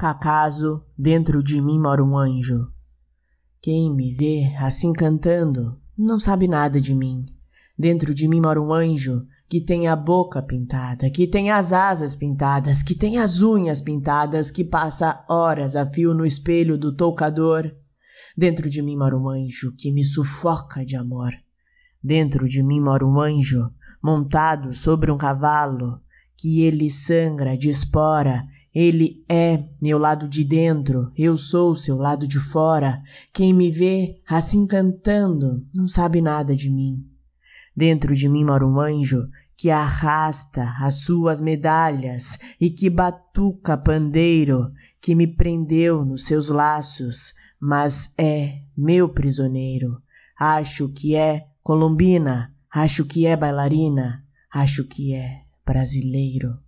Cacaso, dentro de mim mora um anjo. Quem me vê assim cantando não sabe nada de mim. Dentro de mim mora um anjo que tem a boca pintada, que tem as asas pintadas, que tem as unhas pintadas, que passa horas a fio no espelho do toucador. Dentro de mim mora um anjo que me sufoca de amor. Dentro de mim mora um anjo montado sobre um cavalo que ele sangra de espora ele é meu lado de dentro, eu sou seu lado de fora. Quem me vê assim cantando não sabe nada de mim. Dentro de mim mora um anjo que arrasta as suas medalhas e que batuca pandeiro, que me prendeu nos seus laços, mas é meu prisioneiro. Acho que é colombina, acho que é bailarina, acho que é brasileiro.